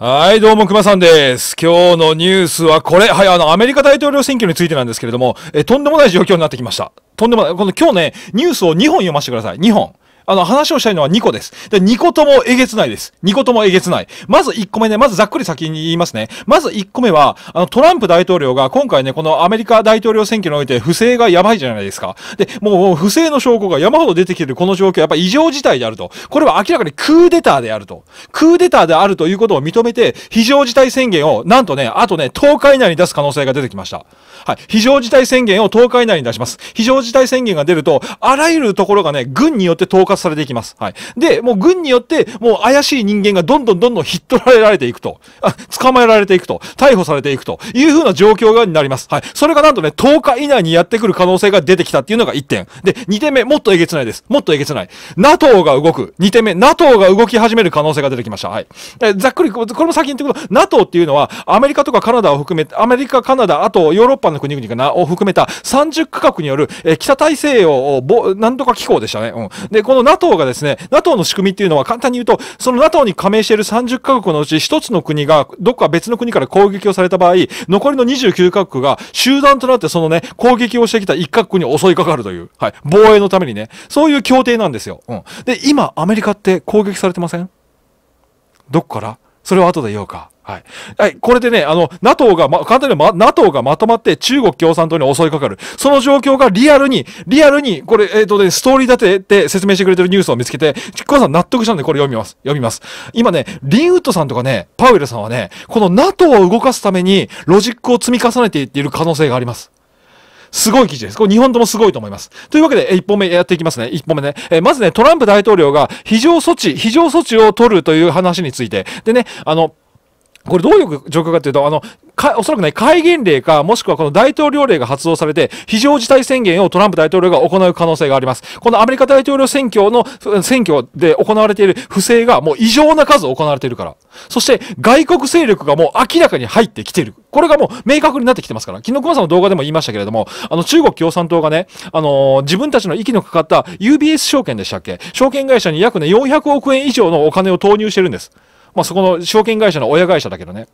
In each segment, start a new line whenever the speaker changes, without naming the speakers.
はい、どうも、熊さんです。今日のニュースはこれ。はい、あの、アメリカ大統領選挙についてなんですけれども、え、とんでもない状況になってきました。とんでもない。この今日ね、ニュースを2本読ませてください。2本。あの、話をしたいのは2個です。で、2個ともえげつないです。2個ともえげつない。まず1個目ね、まずざっくり先に言いますね。まず1個目は、あの、トランプ大統領が今回ね、このアメリカ大統領選挙において不正がやばいじゃないですか。で、もう不正の証拠が山ほど出てきてるこの状況、やっぱ異常事態であると。これは明らかにクーデターであると。クーデターであるということを認めて、非常事態宣言を、なんとね、あとね、10日以内に出す可能性が出てきました。はい。非常事態宣言を10日以内に出します。非常事態宣言が出ると、あらゆるところがね、軍によって統括されていきます。はい。で、もう軍によって、もう怪しい人間がどんどんどんどん引っ取られられていくと、あ、捕まえられていくと、逮捕されていくというふうな状況がになります。はい。それがなんとね、10日以内にやってくる可能性が出てきたっていうのが1点。で、2点目、もっとえげつないです。もっとえげつない。NATO が動く。2点目、NATO が動き始める可能性が出てきました。はい。ざっくり、これも先に言ってくと、NATO っていうのは、アメリカとかカナダを含めて、アメリカ、カナダ、あとヨーロッパの国々かな、を含めた30カ国による、え北大西洋を、なんとか機構でしたね。うん。で、この NATO がですね、NATO の仕組みっていうのは簡単に言うと、その NATO に加盟している30カ国のうち1つの国が、どっか別の国から攻撃をされた場合、残りの29カ国が集団となってそのね、攻撃をしてきた1カ国に襲いかかるという、はい、防衛のためにね、そういう協定なんですよ。うん。で、今、アメリカって攻撃されてませんどっからそれは後で言おうか。はい。はい、これでね、あの、NATO が、ま、簡単に、NATO がまとまって中国共産党に襲いかかる。その状況がリアルに、リアルに、これ、えっ、ー、とね、ストーリー立てて説明してくれてるニュースを見つけて、ちっこさん納得したんで、これ読みます。読みます。今ね、リンウッドさんとかね、パウエルさんはね、この NATO を動かすために、ロジックを積み重ねていっている可能性があります。すごい記事です。これ日本ともすごいと思います。というわけで、え、一本目やっていきますね。一本目ね。え、まずね、トランプ大統領が非常措置、非常措置を取るという話について。でね、あの、これどういう状況かというと、あの、か、おそらくね、戒厳令か、もしくはこの大統領令が発動されて、非常事態宣言をトランプ大統領が行う可能性があります。このアメリカ大統領選挙の、選挙で行われている不正がもう異常な数行われているから。そして、外国勢力がもう明らかに入ってきてる。これがもう明確になってきてますから。昨日熊さんの動画でも言いましたけれども、あの、中国共産党がね、あのー、自分たちの息のかかった UBS 証券でしたっけ証券会社に約ね、400億円以上のお金を投入してるんです。まあ、そこの証券会社の親会社だけどね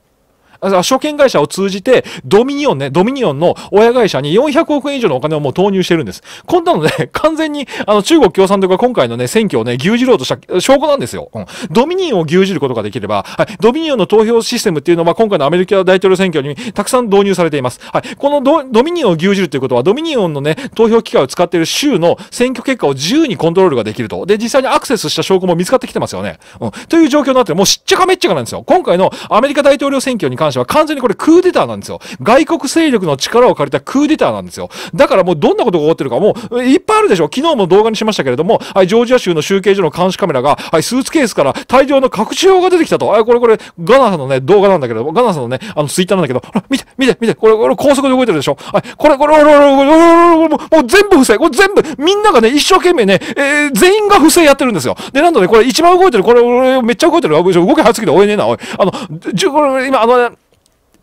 証券会社を通じて、ドミニオンね、ドミニオンの親会社に400億円以上のお金をもう投入してるんです。こんなのね、完全に、あの、中国共産党が今回のね、選挙をね、牛耳ろうとした証拠なんですよ。うん。ドミニオンを牛耳ることができれば、はい、ドミニオンの投票システムっていうのは今回のアメリカ大統領選挙にたくさん導入されています。はい。このドドミニオンを牛耳るということは、ドミニオンのね、投票機会を使っている州の選挙結果を自由にコントロールができると。で、実際にアクセスした証拠も見つかってきてますよね。うん。という状況になって、もうしっちゃかめっちゃかなんですよ。今回のアメリカ大統領選挙に関関しては完全にこれクーデターなんですよ。外国勢力の力を借りたクーデターなんですよ。だからもうどんなことが起こってるかもういっぱいあるでしょ。昨日も動画にしましたけれども、はい、ジョージア州の集計所の監視カメラが、はい、スーツケースから大量の隠し用が出てきたと。あ、これこれ、ガナさんのね、動画なんだけど、ガナさんのね、あのツイッターなんだけど、ほら、見て、見て、見て、これ、これ高速で動いてるでしょ。い、これ、これ、これ、これ、これ、これ、もう全部不正。これ全部、みんながね、一生懸命ね、えー、全員が不正やってるんですよ。で、なんとね、これ一番動いてる、これ、めっちゃ動いてる。動け早すぎて追えねえな、おい。あの、じゅこれ今、あの、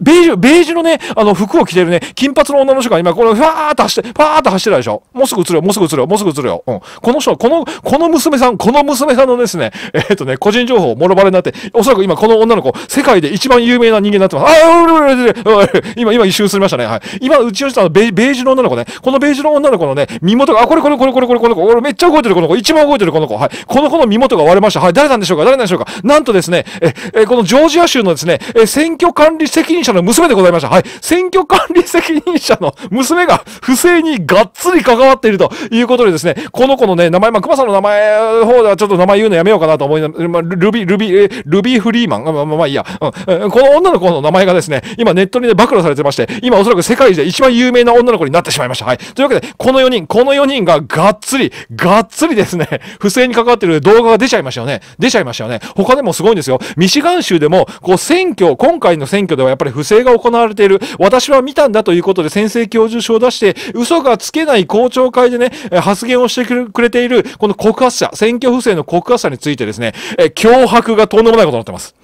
ベージュ、ベージュのね、あの、服を着てるね、金髪の女の人が今、これ、ファーっと走って、ファーっと走ってるでしょもうすぐ映るよ、もうすぐ映るよ、もうすぐ映るよ。うん。この人、この、この娘さん、この娘さんのですね、えー、っとね、個人情報、もろばれになって、おそらく今、この女の子、世界で一番有名な人間になってます。ああ、今、今一周すりましたね。はい。今、うちの人はベ、ベージュの女の子ね、このベージュの女の子のね、身元が、あ、これこれこれこれこれこの子、れめっちゃ動いてるこの子、一番動いてるこの子、はい。この子の身元が割れました。はい。誰なんでしょうか誰なんでしょうかなんとですね、え、え、このジョージア州のですね、え、選挙管理責任者者の娘でございました。はい。選挙管理責任者の娘が不正にがっつり関わっているということでですね、この子のね、名前、まあ、熊さんの名前方ではちょっと名前言うのやめようかなと思いな、まあ、ルビ、ルビ、ルビーフリーマン、まあ、まあ、まあ、いいや、うん、この女の子の名前がですね、今ネットにね、暴露されてまして、今おそらく世界で一番有名な女の子になってしまいました。はい。というわけで、この4人、この4人ががっつり、がっつりですね、不正に関わっている動画が出ちゃいましたよね。出ちゃいましたよね。他でもすごいんですよ。ミシガン州でも、こう、選挙、今回の選挙ではやっぱり不不正が行われている。私は見たんだということで先生教授書を出して、嘘がつけない公聴会でね、発言をしてくれている、この告発者、選挙不正の告発者についてですね、脅迫がとんでもないことになってます。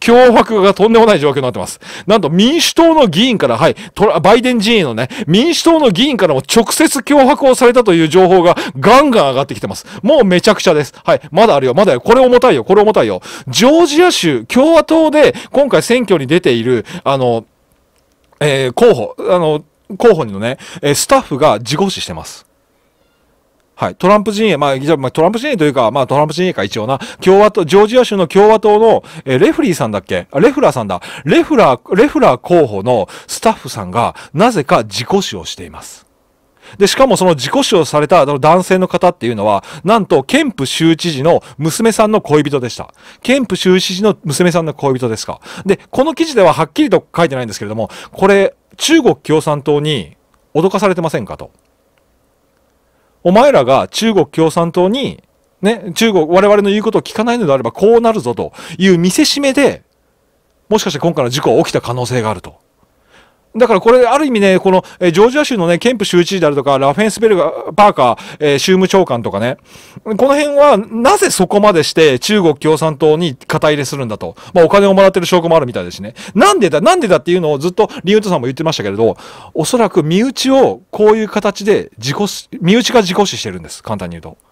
脅迫がとんでもない状況になってます。なんと民主党の議員から、はい、バイデン陣営のね、民主党の議員からも直接脅迫をされたという情報がガンガン上がってきてます。もうめちゃくちゃです。はい、まだあるよ、まだよ。これ重たいよ、これ重たいよ。ジョージア州、共和党で今回選挙に出ている、あの、えー、候補、あの、候補のね、えスタッフが事故死してます。はい、トランプ陣営、まあ、じゃまあ、トランプ陣営というか、まあ、トランプ陣営か、一応な、共和党、ジョージア州の共和党の、えー、レフリーさんだっけレフラーさんだ。レフラー、レフラー候補のスタッフさんが、なぜか自己死をしています。で、しかもその自己死をされた男性の方っていうのは、なんと、ケンプ州知事の娘さんの恋人でした。ケンプ州知事の娘さんの恋人ですか。で、この記事でははっきりと書いてないんですけれども、これ、中国共産党に脅かされてませんかと。お前らが中国共産党に、ね、中国、我々の言うことを聞かないのであればこうなるぞという見せしめで、もしかして今回の事故は起きた可能性があると。だからこれ、ある意味ね、この、えジョージア州のね、ケンプ州知事であるとか、ラフェンスベルガー、パーカー、えー、州務長官とかね、この辺は、なぜそこまでして中国共産党に肩入れするんだと。まあ、お金をもらってる証拠もあるみたいですね。なんでだ、なんでだっていうのをずっと、リウウトさんも言ってましたけれど、おそらく身内をこういう形で自己、身内が自己死してるんです。簡単に言うと。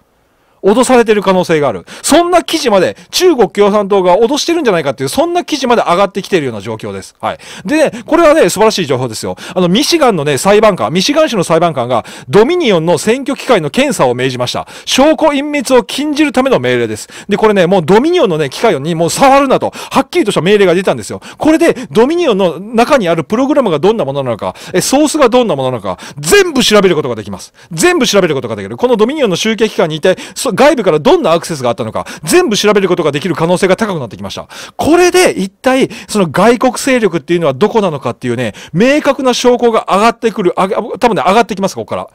脅されてる可能性がある。そんな記事まで、中国共産党が脅してるんじゃないかっていう、そんな記事まで上がってきてるような状況です。はい。で、ね、これはね、素晴らしい情報ですよ。あの、ミシガンのね、裁判官、ミシガン州の裁判官が、ドミニオンの選挙機会の検査を命じました。証拠隠滅を禁じるための命令です。で、これね、もうドミニオンのね、機械にもう触るなと、はっきりとした命令が出たんですよ。これで、ドミニオンの中にあるプログラムがどんなものなのか、え、ソースがどんなものなのか、全部調べることができます。全部調べることができる。このドミニオンの集計機関にいて、そ外部からどんなアクセスがあったのか、全部調べることができる可能性が高くなってきました。これで一体、その外国勢力っていうのはどこなのかっていうね、明確な証拠が上がってくる、あ多分ね、上がってきます、ここから。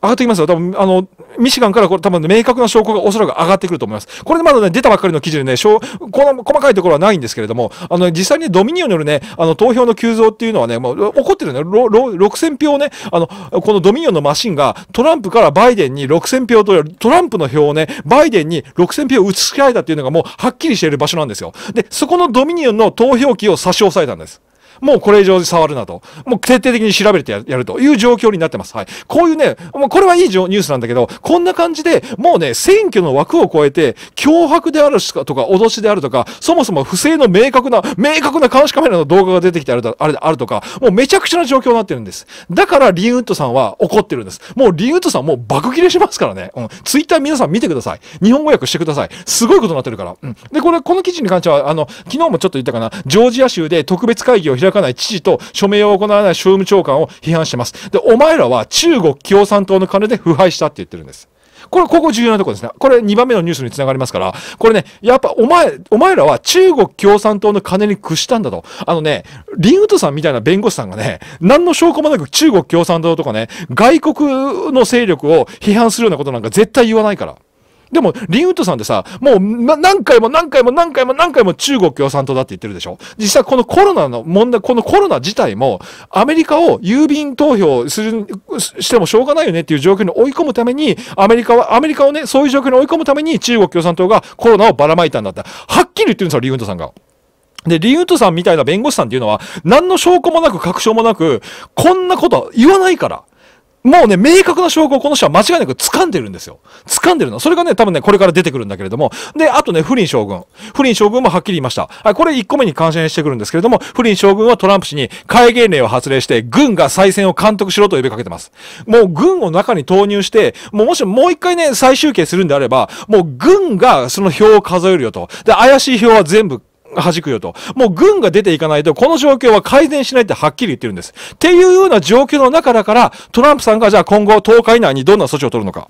上がってきますよ。多分、あの、ミシガンからこれ多分、明確な証拠がおそらく上がってくると思います。これでまだね、出たばっかりの記事でね、この細かいところはないんですけれども、あの、実際に、ドミニオンによるね、あの、投票の急増っていうのはね、もう、起こってるね、6000票ね、あの、このドミニオンのマシンが、トランプからバイデンに6000票と、トランプの票をね、バイデンに6000票移し替えたっていうのがもう、はっきりしている場所なんですよ。で、そこのドミニオンの投票機を差し押さえたんです。もうこれ以上触るなと。もう徹底的に調べてやるという状況になってます。はい。こういうね、もうこれはいいニュースなんだけど、こんな感じで、もうね、選挙の枠を超えて、脅迫であるとか、脅しであるとか、そもそも不正の明確な、明確な監視カメラの動画が出てきてあるとあれあるとか、もうめちゃくちゃな状況になってるんです。だからリンウッドさんは怒ってるんです。もうリンウッドさんもう爆切れしますからね。うん。ツイッター皆さん見てください。日本語訳してください。すごいことになってるから。うん。で、これ、この記事に関しては、あの、昨日もちょっと言ったかな、ジョージア州で特別会議を開開かない知事と署名を行わない商務長官を批判してます。で、お前らは中国共産党の金で腐敗したって言ってるんです。これ、ここ重要なとこですね。これ2番目のニュースにつながりますから、これね、やっぱお前、お前らは中国共産党の金に屈したんだと。あのね、リンウトさんみたいな弁護士さんがね、何の証拠もなく中国共産党とかね、外国の勢力を批判するようなことなんか絶対言わないから。でも、リンウッドさんってさ、もう何回も何回も何回も何回も中国共産党だって言ってるでしょ実際このコロナの問題、このコロナ自体も、アメリカを郵便投票する、してもしょうがないよねっていう状況に追い込むために、アメリカは、アメリカをね、そういう状況に追い込むために中国共産党がコロナをばらまいたんだって。はっきり言ってるんですよ、リンウッドさんが。で、リンウッドさんみたいな弁護士さんっていうのは、何の証拠もなく確証もなく、こんなこと言わないから。もうね、明確な証拠をこの人は間違いなく掴んでるんですよ。掴んでるの。それがね、多分ね、これから出てくるんだけれども。で、あとね、不倫将軍。不倫将軍もはっきり言いました。はい、これ1個目に関心してくるんですけれども、不倫将軍はトランプ氏に戒厳令を発令して、軍が再選を監督しろと呼びかけてます。もう軍を中に投入して、もうもしもう一回ね、再集計するんであれば、もう軍がその票を数えるよと。で、怪しい票は全部弾くよと。もう軍が出ていかないと、この状況は改善しないってはっきり言ってるんです。っていうような状況の中だから、トランプさんがじゃあ今後10日以内にどんな措置を取るのか。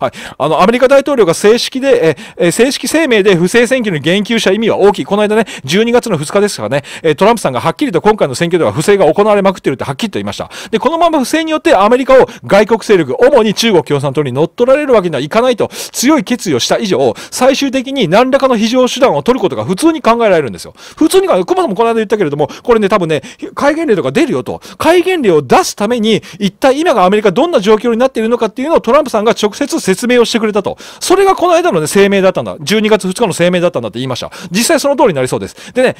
はい。あの、アメリカ大統領が正式で、え、正式声明で不正選挙に言及した意味は大きい。この間ね、12月の2日ですからね、え、トランプさんがはっきりと今回の選挙では不正が行われまくってるってはっきりと言いました。で、このまま不正によってアメリカを外国勢力、主に中国共産党に乗っ取られるわけにはいかないと強い決意をした以上、最終的に何らかの非常手段を取ることが普通に考えられるんですよ。普通に考え、熊さんもこの間言ったけれども、これね、多分ね、戒厳令とか出るよと。戒厳令を出すために、一体今がアメリカどんな状況になっているのかっていうのをトランプさんが直接つ説明をしてくれたと。それがこの間のね、声明だったんだ。12月2日の声明だったんだって言いました。実際その通りになりそうです。でね、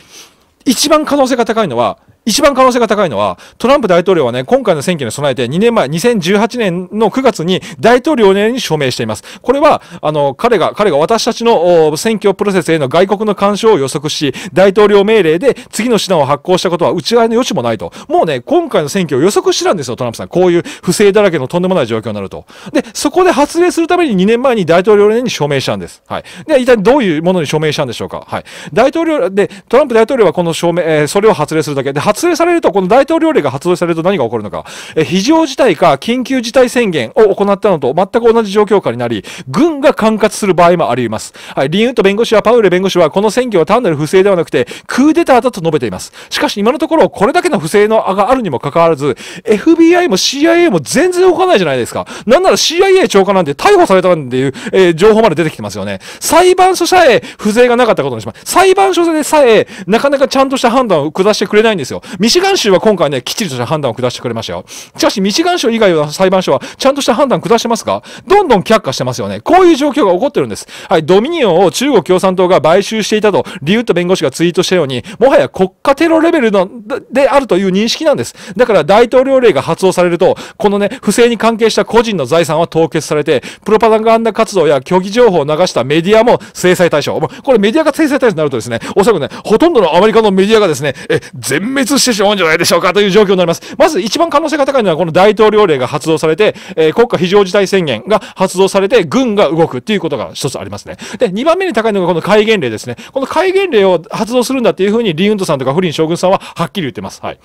一番可能性が高いのは、一番可能性が高いのは、トランプ大統領はね、今回の選挙に備えて2年前、2018年の9月に大統領令に署名しています。これは、あの、彼が、彼が私たちの選挙プロセスへの外国の干渉を予測し、大統領命令で次の手段を発行したことは内側の余地もないと。もうね、今回の選挙を予測してたんですよ、トランプさん。こういう不正だらけのとんでもない状況になると。で、そこで発令するために2年前に大統領令に署名したんです。はい。で、一体どういうものに署名したんでしょうか。はい。大統領、で、トランプ大統領はこの署名、えー、それを発令するだけ。で、発令されると、この大統領令が発令されると何が起こるのか、え非常事態か緊急事態宣言を行ったのと全く同じ状況下になり、軍が管轄する場合もあります。はい、リンウッド弁護士はパウエル弁護士は、この選挙は単なる不正ではなくて、クーデターだと述べています。しかし今のところ、これだけの不正のがあるにもかかわらず、FBI も CIA も全然動かないじゃないですか。なんなら CIA 長官なんて逮捕されたんでいう、えー、情報まで出てきてますよね。裁判所さえ不正がなかったことにします。裁判所でさえ、なかなかちゃんとした判断を下してくれないんですよ。ミシガン州は今回ね、きっちりとした判断を下してくれましたよ。しかし、ミシガン州以外の裁判所は、ちゃんとした判断を下してますかどんどん却下してますよね。こういう状況が起こってるんです。はい、ドミニオンを中国共産党が買収していたと、リウッド弁護士がツイートしたように、もはや国家テロレベルの、であるという認識なんです。だから大統領令が発動されると、このね、不正に関係した個人の財産は凍結されて、プロパガンダ活動や虚偽情報を流したメディアも制裁対象。これメディアが制裁対象になるとですね、おそらくね、ほとんどのアメリカのメディアがですね、え、全滅してしまうんじゃないでしょうかという状況になります。まず一番可能性が高いのはこの大統領令が発動されて、えー、国家非常事態宣言が発動されて、軍が動くっていうことが一つありますね。で、二番目に高いのがこの戒厳令ですね。この戒厳令を発動するんだっていうふうに、リウントさんとかフリン将軍さんははっきり言ってます。はい。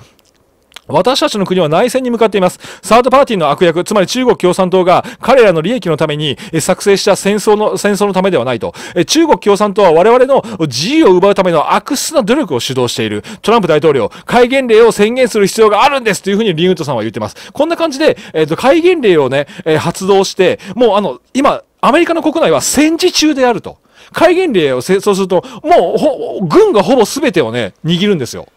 私たちの国は内戦に向かっています。サードパーティーの悪役、つまり中国共産党が彼らの利益のために作成した戦争の、戦争のためではないと。中国共産党は我々の自由を奪うための悪質な努力を主導している。トランプ大統領、戒厳令を宣言する必要があるんですというふうにリンットさんは言ってます。こんな感じで、えっ、ー、と、戒厳令をね、えー、発動して、もうあの、今、アメリカの国内は戦時中であると。戒厳令をそうすると、もう、軍がほぼ全てをね、握るんですよ。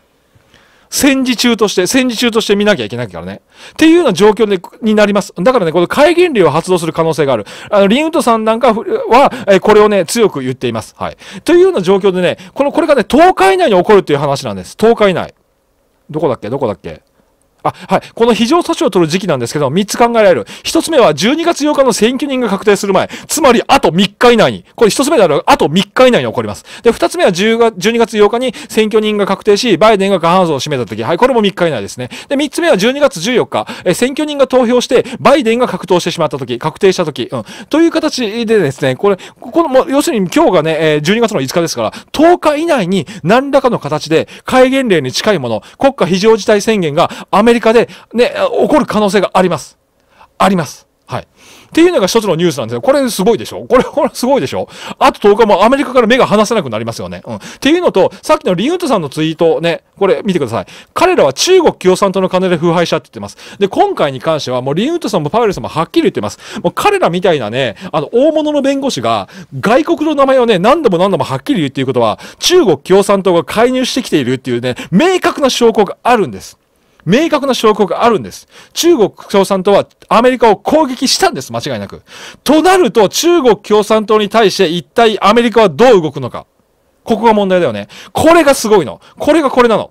戦時中として、戦時中として見なきゃいけないからね。っていうような状況でになります。だからね、この戒厳令を発動する可能性がある。あの、リンウッドさんなんかは、えこれをね、強く言っています。はい。というような状況でね、この、これがね、10日以内に起こるっていう話なんです。10日以内。どこだっけどこだっけあ、はい。この非常措置を取る時期なんですけど、3つ考えられる。1つ目は12月8日の選挙人が確定する前。つまり、あと3日以内に。これ1つ目であるあと3日以内に起こります。で、2つ目は10月12月8日に選挙人が確定し、バイデンが過半数を占めた時。はい、これも3日以内ですね。で、3つ目は12月14日、え選挙人が投票して、バイデンが格闘してしまった時、確定した時。うん。という形でですね、これ、この、も要するに今日がね、12月の5日ですから、10日以内に何らかの形で、戒厳令に近いもの、国家非常事態宣言がアメメリカで、ね、起こる可能性があります。あります。はい。っていうのが一つのニュースなんですよ。これすごいでしょこれ、これすごいでしょあと10日もアメリカから目が離せなくなりますよね。うん。っていうのと、さっきのリンウッドさんのツイートね、これ見てください。彼らは中国共産党の金で腐敗したって言ってます。で、今回に関してはもうリンウッドさんもパウエルさんもはっきり言ってます。もう彼らみたいなね、あの、大物の弁護士が外国の名前をね、何度も何度もはっきり言うっていうことは、中国共産党が介入してきているっていうね、明確な証拠があるんです。明確な証拠があるんです。中国共産党はアメリカを攻撃したんです、間違いなく。となると、中国共産党に対して一体アメリカはどう動くのか。ここが問題だよね。これがすごいの。これがこれなの。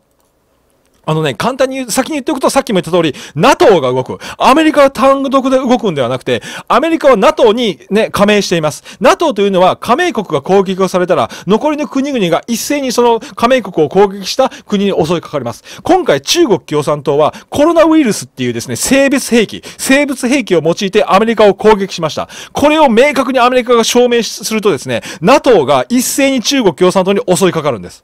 あのね、簡単に先に言っておくと、さっきも言った通り、NATO が動く。アメリカは単独で動くんではなくて、アメリカは NATO にね、加盟しています。NATO というのは、加盟国が攻撃をされたら、残りの国々が一斉にその加盟国を攻撃した国に襲いかかります。今回、中国共産党は、コロナウイルスっていうですね、生物兵器、生物兵器を用いてアメリカを攻撃しました。これを明確にアメリカが証明するとですね、NATO が一斉に中国共産党に襲いかかるんです。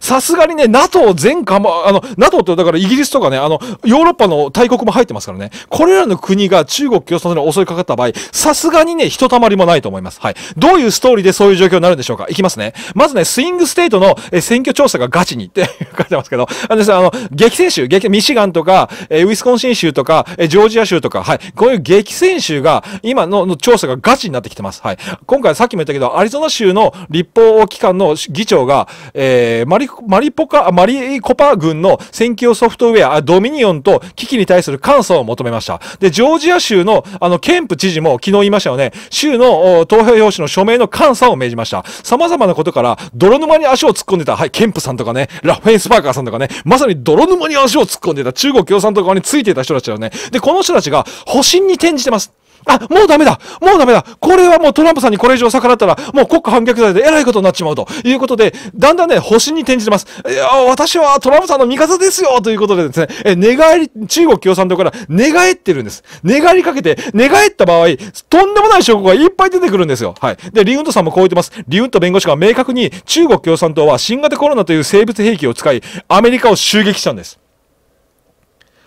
さすがにね、NATO 全かま、あの、NATO ってだからイギリスとかね、あの、ヨーロッパの大国も入ってますからね、これらの国が中国共産党に襲いかかった場合、さすがにね、ひとたまりもないと思います。はい。どういうストーリーでそういう状況になるんでしょうかいきますね。まずね、スイングステートの選挙調査がガチにって 書いてますけど、あの、ね、あの激戦州、激、ミシガンとか、えウィスコンシン州とか、えジョージア州とか、はい。こういう激戦州が、今のの調査がガチになってきてます。はい。今回さっきも言ったけど、アリゾナ州の立法機関の議長が、えー、マリマリポカ、マリコパ軍の選挙ソフトウェア、ドミニオンと危機に対する監査を求めました。で、ジョージア州の、あの、ケンプ知事も昨日言いましたよね。州の投票用紙の署名の監査を命じました。様々なことから、泥沼に足を突っ込んでた、はい、ケンプさんとかね、ラフェンスパーカーさんとかね、まさに泥沼に足を突っ込んでた中国共産党側についていた人たちだよね。で、この人たちが保身に転じてます。あ、もうダメだもうダメだこれはもうトランプさんにこれ以上逆らったら、もう国家反逆罪でえらいことになっちまうということで、だんだんね、保身に転じてます。いや、私はトランプさんの味方ですよということでですね、え、寝返り、中国共産党から寝返ってるんです。寝返りかけて、寝返った場合、とんでもない証拠がいっぱい出てくるんですよ。はい。で、リウントさんもこう言ってます。リウント弁護士が明確に中国共産党は新型コロナという生物兵器を使い、アメリカを襲撃したんです。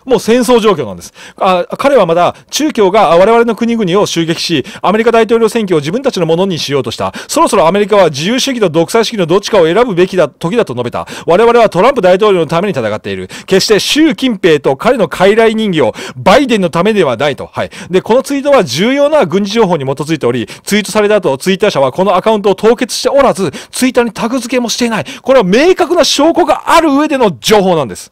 もう戦争状況なんです。あ彼はまだ中共が我々の国々を襲撃し、アメリカ大統領選挙を自分たちのものにしようとした。そろそろアメリカは自由主義と独裁主義のどっちかを選ぶべきだ時だと述べた。我々はトランプ大統領のために戦っている。決して習近平と彼の傀儡人形、バイデンのためではないと。はい。で、このツイートは重要な軍事情報に基づいており、ツイートされた後、ツイッター社はこのアカウントを凍結しておらず、ツイッターにタグ付けもしていない。これは明確な証拠がある上での情報なんです。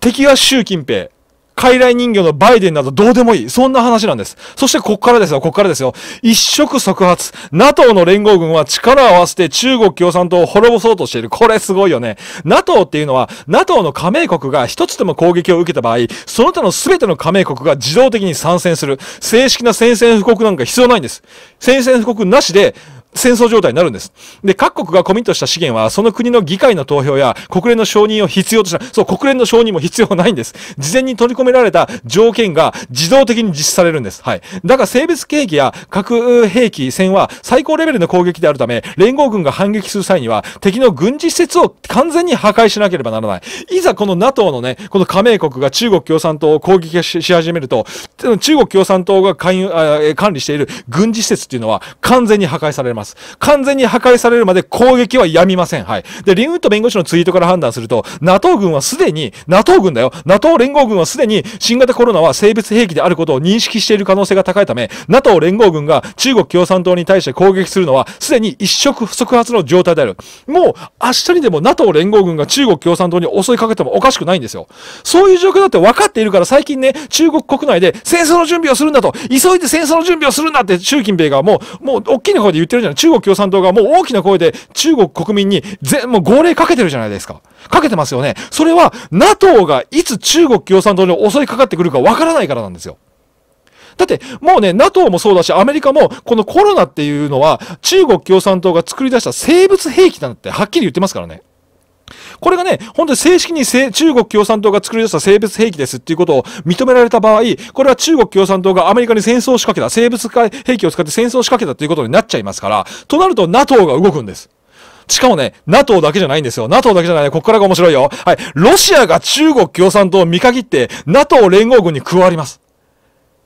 敵が習近平。傀儡人形のバイデンなどどうでもいい。そんな話なんです。そしてここからですよ、ここからですよ。一触即発。NATO の連合軍は力を合わせて中国共産党を滅ぼそうとしている。これすごいよね。NATO っていうのは、NATO の加盟国が一つでも攻撃を受けた場合、その他の全ての加盟国が自動的に参戦する。正式な宣戦布告なんか必要ないんです。宣戦布告なしで、戦争状態になるんです。で、各国がコミットした資源は、その国の議会の投票や国連の承認を必要とした、そう、国連の承認も必要ないんです。事前に取り込められた条件が自動的に実施されるんです。はい。だが、性別兵器や核兵器戦は最高レベルの攻撃であるため、連合軍が反撃する際には、敵の軍事施設を完全に破壊しなければならない。いざ、この NATO のね、この加盟国が中国共産党を攻撃し始めると、中国共産党が管理している軍事施設っていうのは完全に破壊されます。。完全に破壊されるまで攻撃はやみません。はい。で、リンウッド弁護士のツイートから判断すると、NATO 軍はすでに、NATO 軍だよ。NATO 連合軍はすでに新型コロナは生物兵器であることを認識している可能性が高いため、NATO 連合軍が中国共産党に対して攻撃するのは、すでに一触即発の状態である。もう、明日にでも NATO 連合軍が中国共産党に襲いかけてもおかしくないんですよ。そういう状況だって分かっているから、最近ね、中国国内で戦争の準備をするんだと、急いで戦争の準備をするんだって習近平がもう、もう、大きな声で言ってるじゃないですか。じゃない中国共産党がもう大きな声で中国国民に全、もう号令かけてるじゃないですか。かけてますよね。それは NATO がいつ中国共産党に襲いかかってくるかわからないからなんですよ。だって、もうね、NATO もそうだし、アメリカも、このコロナっていうのは、中国共産党が作り出した生物兵器なんてはっきり言ってますからね。これがね、本当に正式に中国共産党が作り出した生物兵器ですっていうことを認められた場合、これは中国共産党がアメリカに戦争を仕掛けた、生物兵器を使って戦争を仕掛けたということになっちゃいますから、となると NATO が動くんです。しかもね、NATO だけじゃないんですよ。NATO だけじゃない。こっからが面白いよ。はい。ロシアが中国共産党を見限って、NATO 連合軍に加わります。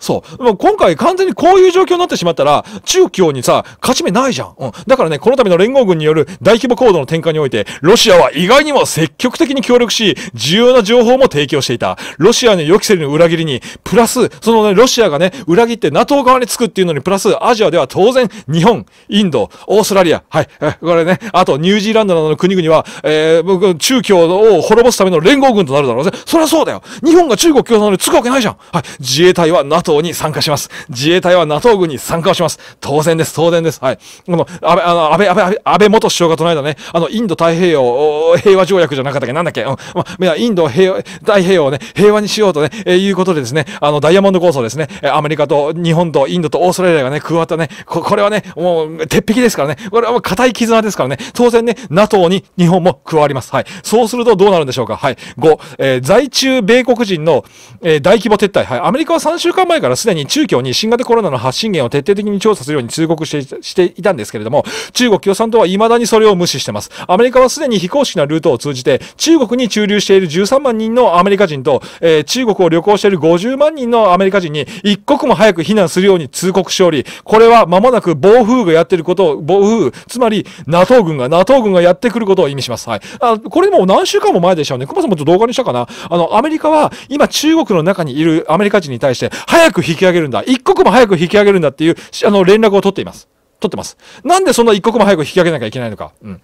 そう。もう今回完全にこういう状況になってしまったら、中共にさ、勝ち目ないじゃん。うん。だからね、この度の連合軍による大規模行動の転換において、ロシアは意外にも積極的に協力し、重要な情報も提供していた。ロシアの予期せぬ裏切りに、プラス、そのね、ロシアがね、裏切って NATO 側につくっていうのに、プラス、アジアでは当然、日本、インド、オーストラリア、はい、これね、あとニュージーランドなどの国々は、えー、中共を滅ぼすための連合軍となるだろうね。そりゃそうだよ。日本が中国共産党につくわけないじゃん。はい。自衛隊は NATO NATO に参加します。自衛隊は NATO 軍に参加をします。当然です、当然です。はい。この、安倍、あの、安倍、安倍、安倍元首相が唱えたね、あの、インド太平洋平和条約じゃなかったっけなんだっけうん。まあ、インド平太平洋をね、平和にしようとね、えー、いうことでですね、あの、ダイヤモンド構想ですね、アメリカと日本とインドとオーストラリアがね、加わったね、ここれはね、もう、鉄壁ですからね、これはもう固い絆ですからね、当然ね、NATO に日本も加わります。はい。そうするとどうなるんでしょうかはい。5、えー、在中米国人の、えー、大規模撤退。はい。アメリカは3週間前前からすでに中共に新型コロナの発信源を徹底的に調査するように通告していたんですけれども、中国共産党は未だにそれを無視してます。アメリカはすでに非公式なルートを通じて、中国に駐留している13万人のアメリカ人と、えー、中国を旅行している50万人のアメリカ人に一刻も早く避難するように通告しており、これは間もなく暴風雨がやってることを、暴風雨、つまり NATO 軍が、NATO 軍がやってくることを意味します。はい。あこれもう何週間も前でしょうね。熊さんもちょっと動画にしたかな。あの、アメリカは今中国の中にいるアメリカ人に対して、早く引き上げるんだ。一刻も早く引き上げるんだっていう、あの、連絡を取っています。取ってます。なんでそんな一刻も早く引き上げなきゃいけないのか。うん。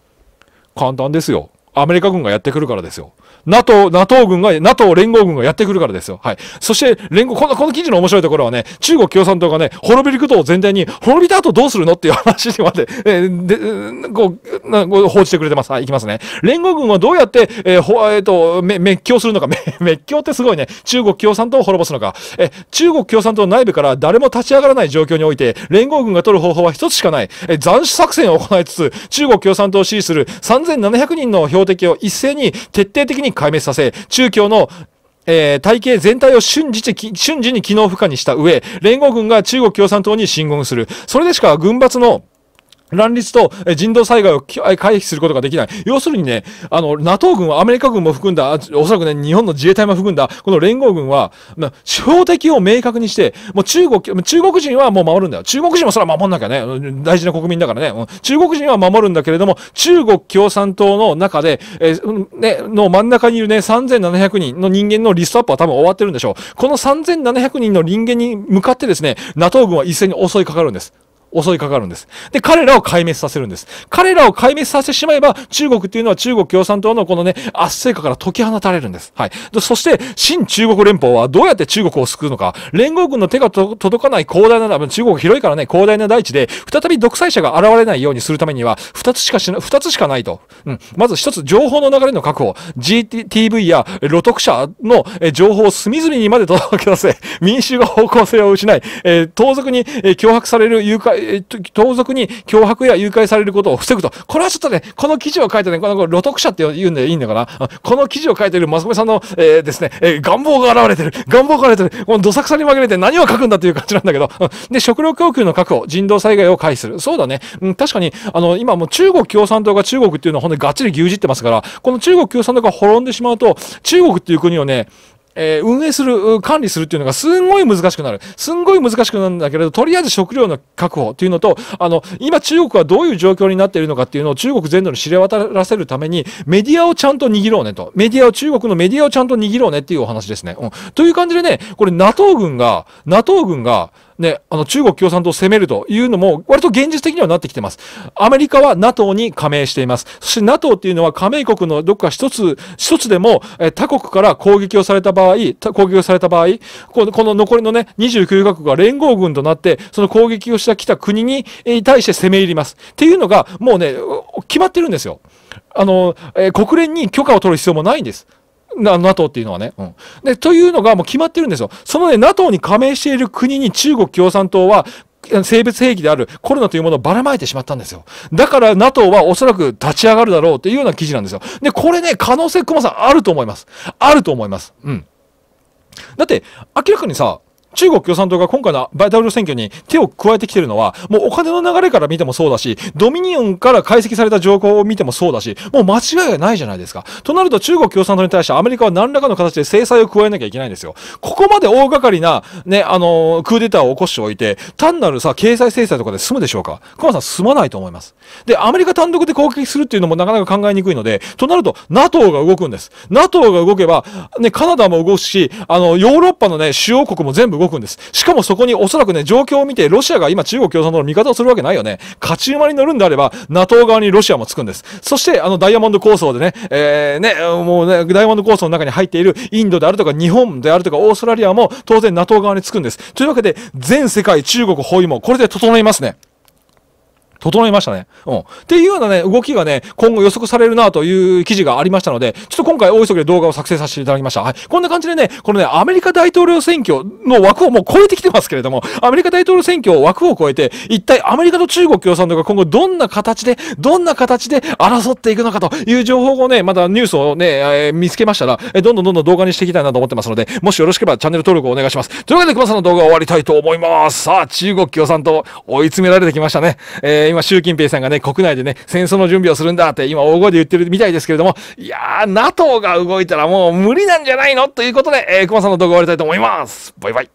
簡単ですよ。アメリカ軍がやってくるからですよ。NATO、NATO 軍が、NATO 連合軍がやってくるからですよ。はい。そして、連合、この、この記事の面白いところはね、中国共産党がね、滅びることを全体に、滅びた後どうするのっていう話にまで、えー、で、こう、なこう報じてくれてます。はい、いきますね。連合軍はどうやって、えー、ほ、えっ、ー、と、め、滅狂するのか、め、滅狂ってすごいね。中国共産党を滅ぼすのか。え、中国共産党内部から誰も立ち上がらない状況において、連合軍が取る方法は一つしかない。え、斬首作戦を行いつつ、中国共産党を支持する3700人の標的を一斉に徹底的に壊滅させ、中共のえー、体系全体を瞬時瞬時に機能負荷にした上、連合軍が中国共産党に進軍する。それでしか軍閥の乱立と人道災害を回避することができない。要するにね、あの、NATO 軍はアメリカ軍も含んだ、おそらくね、日本の自衛隊も含んだ、この連合軍は、標的を明確にして、もう中国、中国人はもう守るんだよ。中国人もそれは守んなきゃね、大事な国民だからね、中国人は守るんだけれども、中国共産党の中で、えね、の真ん中にいるね、3700人の人間のリストアップは多分終わってるんでしょう。この3700人の人間に向かってですね、NATO 軍は一斉に襲いかかるんです。襲いかかるんです。で、彼らを壊滅させるんです。彼らを壊滅させてしまえば、中国っていうのは中国共産党のこのね、圧政下から解き放たれるんです。はい。そして、新中国連邦はどうやって中国を救うのか。連合軍の手が届かない広大な、中国広いからね、広大な大地で、再び独裁者が現れないようにするためには、二つしかしな、二つしかないと。うん。まず一つ、情報の流れの確保。GTV や露徳者の情報を隅々にまで届け出せ。民衆が方向性を失い、えー、盗賊に脅迫される誘拐、盗賊に脅迫や誘拐されることを防ぐと。これはちょっとね、この記事を書いてね、この露徳者って言うんでいいんだから、この記事を書いてるマスコミさんの、えー、ですね、えー、願望が現れてる。願望が現れてる。このどさくさに紛れて何を書くんだっていう感じなんだけど。で、食料供給の確保、人道災害を回避する。そうだね。うん、確かに、あの、今もう中国共産党が中国っていうのはほんにがっちり牛耳ってますから、この中国共産党が滅んでしまうと、中国っていう国をね、えー、運営する、管理するっていうのがすんごい難しくなる。すんごい難しくなるんだけれど、とりあえず食料の確保っていうのと、あの、今中国はどういう状況になっているのかっていうのを中国全土に知れ渡らせるために、メディアをちゃんと握ろうねと。メディアを、中国のメディアをちゃんと握ろうねっていうお話ですね。うん。という感じでね、これ NATO 軍が、NATO 軍が、ね、あの中国共産党を攻めるというのも、割と現実的にはなってきてます。アメリカは NATO に加盟しています。そして NATO っていうのは加盟国のどこか一つ、一つでも、他国から攻撃をされた場合、攻撃をされた場合、この残りのね、29カ国が連合軍となって、その攻撃をしたきた国に対して攻め入ります。っていうのが、もうね、決まってるんですよ。あの、えー、国連に許可を取る必要もないんです。NATO っていうのはね、うん。で、というのがもう決まってるんですよ。そのね、NATO に加盟している国に中国共産党は、生物兵器であるコロナというものをばらまいてしまったんですよ。だから NATO はおそらく立ち上がるだろうっていうような記事なんですよ。で、これね、可能性、熊さん、あると思います。あると思います。うん。だって、明らかにさ、中国共産党が今回の大統領選挙に手を加えてきてるのは、もうお金の流れから見てもそうだし、ドミニオンから解析された情報を見てもそうだし、もう間違いがないじゃないですか。となると中国共産党に対してアメリカは何らかの形で制裁を加えなきゃいけないんですよ。ここまで大掛かりな、ね、あのー、クーデターを起こしておいて、単なるさ、経済制裁とかで済むでしょうか熊さん、済まないと思います。で、アメリカ単独で攻撃するっていうのもなかなか考えにくいので、となると、NATO が動くんです。NATO が動けば、ね、カナダも動くし、あの、ヨーロッパのね、主要国も全部動く。動くんです。しかもそこにおそらくね、状況を見て、ロシアが今中国共産党の味方をするわけないよね。勝ち馬に乗るんであれば、NATO 側にロシアもつくんです。そして、あの、ダイヤモンド構想でね、えー、ね、もうね、ダイヤモンド構想の中に入っているインドであるとか、日本であるとか、オーストラリアも当然 NATO 側につくんです。というわけで、全世界中国包囲網、これで整いますね。整いましたね。うん。っていうようなね、動きがね、今後予測されるなという記事がありましたので、ちょっと今回大急ぎで動画を作成させていただきました。はい。こんな感じでね、このね、アメリカ大統領選挙の枠をもう超えてきてますけれども、アメリカ大統領選挙を枠を超えて、一体アメリカと中国共産党が今後どんな形で、どんな形で争っていくのかという情報をね、まだニュースをね、えー、見つけましたら、えー、どんどんどんどん動画にしていきたいなと思ってますので、もしよろしければチャンネル登録をお願いします。というわけで、熊さんの動画を終わりたいと思います。さあ、中国共産党、追い詰められてきましたね。えーは習近平さんがね、国内でね、戦争の準備をするんだって今大声で言ってるみたいですけれども、いやー、NATO が動いたらもう無理なんじゃないのということで、えー、熊さんの動画終わりたいと思います。バイバイ。